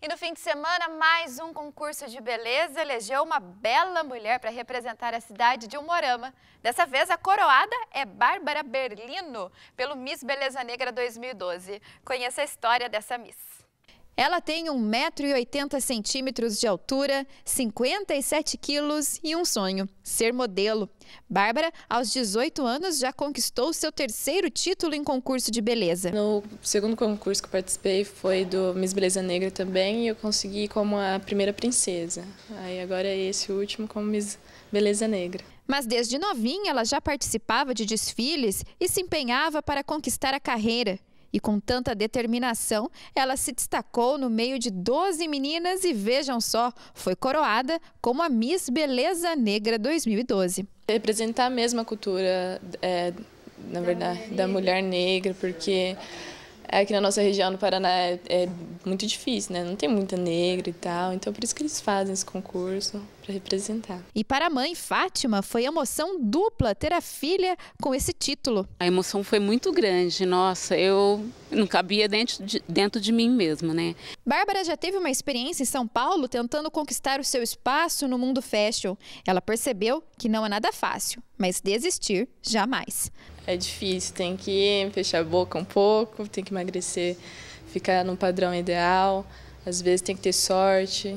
E no fim de semana, mais um concurso de beleza elegeu uma bela mulher para representar a cidade de Umorama. Dessa vez, a coroada é Bárbara Berlino, pelo Miss Beleza Negra 2012. Conheça a história dessa Miss. Ela tem 1,80m de altura, 57 quilos e um sonho: ser modelo. Bárbara, aos 18 anos, já conquistou seu terceiro título em concurso de beleza. No segundo concurso que participei foi do Miss Beleza Negra também e eu consegui como a primeira princesa. Aí agora é esse último como Miss Beleza Negra. Mas desde novinha ela já participava de desfiles e se empenhava para conquistar a carreira. E com tanta determinação, ela se destacou no meio de 12 meninas e vejam só, foi coroada como a Miss Beleza Negra 2012. Representar a mesma cultura, é, na verdade, da mulher negra, porque é, aqui na nossa região do Paraná é, é muito difícil, né? Não tem muita negra e tal, então por isso que eles fazem esse concurso para representar. E para a mãe Fátima foi emoção dupla ter a filha com esse título. A emoção foi muito grande, nossa, eu não cabia dentro de, dentro de mim mesmo, né? Bárbara já teve uma experiência em São Paulo tentando conquistar o seu espaço no mundo fashion. Ela percebeu que não é nada fácil, mas desistir jamais é difícil, tem que fechar a boca um pouco, tem que emagrecer, ficar no padrão ideal. Às vezes tem que ter sorte,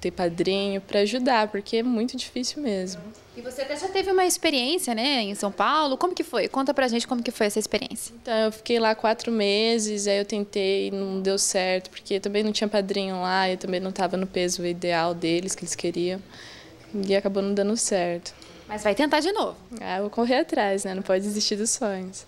ter padrinho para ajudar, porque é muito difícil mesmo. E você até já teve uma experiência, né, em São Paulo? Como que foi? Conta pra gente como que foi essa experiência. Então, eu fiquei lá quatro meses, aí eu tentei não deu certo, porque também não tinha padrinho lá, eu também não estava no peso ideal deles, que eles queriam, e acabou não dando certo. Mas vai tentar de novo. É, vou correr atrás, né? Não pode desistir dos sonhos.